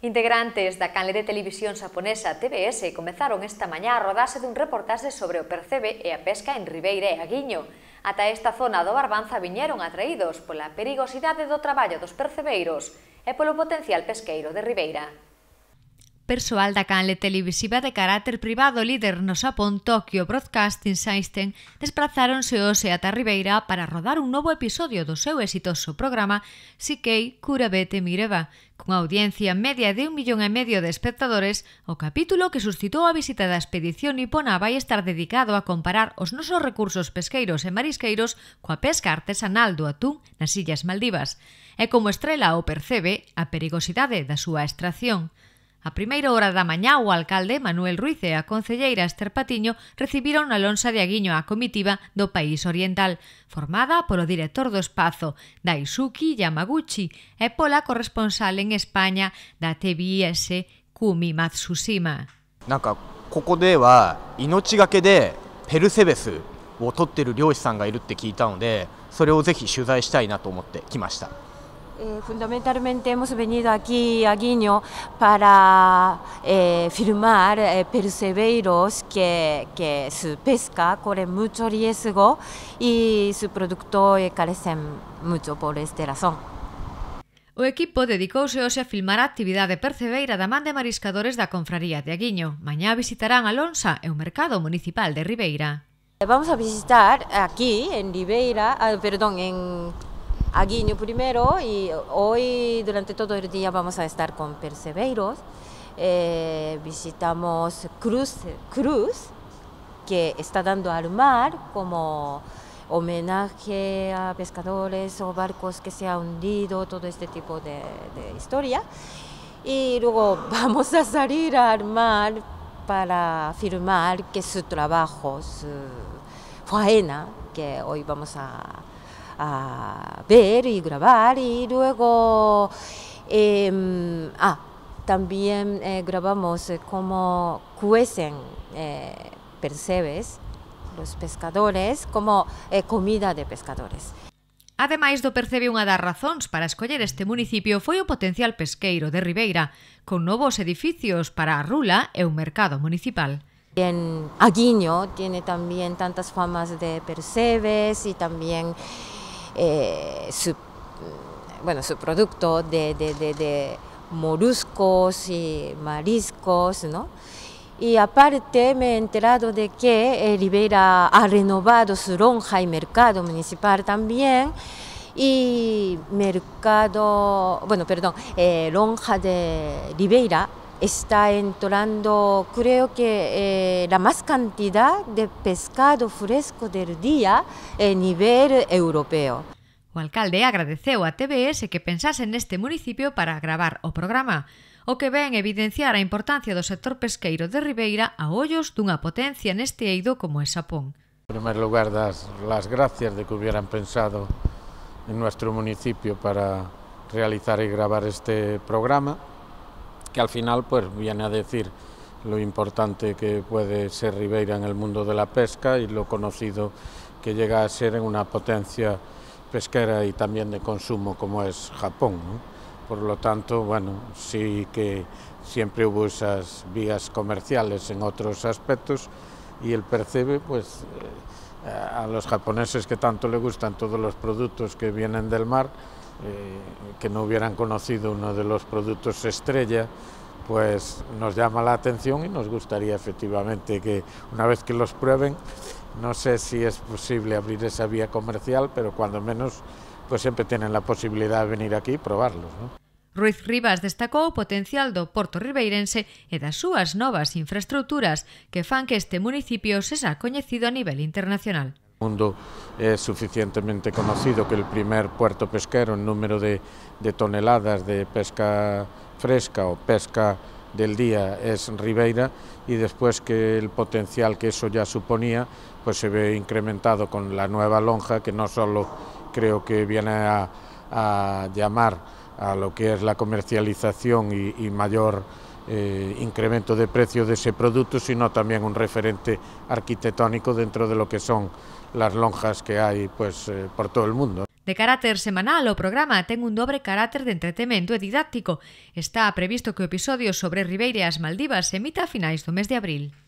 Integrantes da canle de televisión xaponesa TBS comezaron esta mañá a rodarse dun reportaxe sobre o percebe e a pesca en Ribeira e Aguiño. Ata esta zona do Barbanza viñeron atraídos pola perigosidade do traballo dos percebeiros e polo potencial pesqueiro de Ribeira persoal da canle televisiva de carácter privado líder no Xapón Tokyo Broadcasting System desplazáronse hoxe ata Ribeira para rodar un novo episodio do seu exitoso programa Sikei Kurabete Mireva, Con audiencia media de un millón e medio de espectadores, o capítulo que suscitou a visita da expedición nipona vai estar dedicado a comparar os nosos recursos pesqueiros e marisqueiros coa pesca artesanal do atún nas Illas Maldivas, e como estrela o percebe a perigosidade da súa extracción. A primeira hora da mañá o alcalde Manuel Ruiz e a concelleira Esther Patiño recibiron a lonxa de Aguiño a comitiva do país oriental, formada polo director do espazo Daisuki Yamaguchi e pola corresponsal en España da TBS Kumi Matsushima. kimashita. Eh, fundamentalmente hemos venido aquí a Guiño para eh, filmar eh, percebeiros que, que, su pesca corre mucho riesgo y su producto eh, carece mucho por esta razón. O equipo dedicouse hoxe a filmar a actividade percebeira da man de mariscadores da Confraría de Aguiño. Mañá visitarán a Lonsa e o mercado municipal de Ribeira. Vamos a visitar aquí, en Ribeira, ah, perdón, en a Guiño primero y hoy durante todo el día vamos a estar con Perseveros eh, visitamos Cruz, Cruz, que está dando al mar como homenaje a pescadores o barcos que se han hundido, todo este tipo de, de historia. Y luego vamos a salir al mar para firmar que su trabajo, su faena, que hoy vamos a a ver y grabar y luego... Em, ah, también eh, grabamos eh, cómo cuecen eh, percebes los pescadores como comida de pescadores. Además, do percebe unha das razones para escoger este municipio ...fue un potencial pesqueiro de Ribeira, con nuevos edificios para Arrula rula e un mercado municipal. En Aguiño tiene también tantas famas de percebes y también eh, su, bueno, su producto de, de, moluscos y mariscos, ¿no? Y aparte me he enterado de que eh, Ribeira ha renovado su lonja y mercado municipal también y mercado, bueno, perdón, eh, lonja de Ribeira está entrando, creo que eh, la más cantidad de pescado fresco del día a eh, nivel europeo. O alcalde agradeceu a TBS que pensase neste municipio para gravar o programa, o que ven evidenciar a importancia do sector pesqueiro de Ribeira a ollos dunha potencia neste eido como é Sapón. En primer lugar, das las gracias de que hubieran pensado en nuestro municipio para realizar y grabar este programa. que al final pues viene a decir lo importante que puede ser Ribeira en el mundo de la pesca y lo conocido que llega a ser en una potencia pesquera y también de consumo como es Japón. Por lo tanto, bueno, sí que siempre hubo esas vías comerciales en otros aspectos y él percibe pues eh, a los japoneses que tanto le gustan todos los productos que vienen del mar, eh, que no hubieran conocido uno de los productos estrella, pues nos llama la atención y nos gustaría efectivamente que una vez que los prueben, no sé si es posible abrir esa vía comercial, pero cuando menos pues siempre tienen la posibilidad de venir aquí y probarlos. Ruiz Rivas destacó o potencial do Porto Ribeirense e das súas novas infraestructuras que fan que este municipio sea coñecido a nivel internacional mundo es suficientemente conocido que el primer puerto pesquero en número de, toneladas de pesca fresca o pesca del día es Ribeira y después que el potencial que eso ya suponía pues se ve incrementado con la nueva lonja que no solo creo que viene a, llamar a lo que es la comercialización y mayor eh, incremento de precio dese produto, sino tamén un referente arquitectónico dentro de lo que son las lonjas que hai pues, eh, por todo el mundo. De carácter semanal, o programa ten un dobre carácter de entretemento e didáctico. Está previsto que o episodio sobre Ribeiras Maldivas se emita a finais do mes de abril.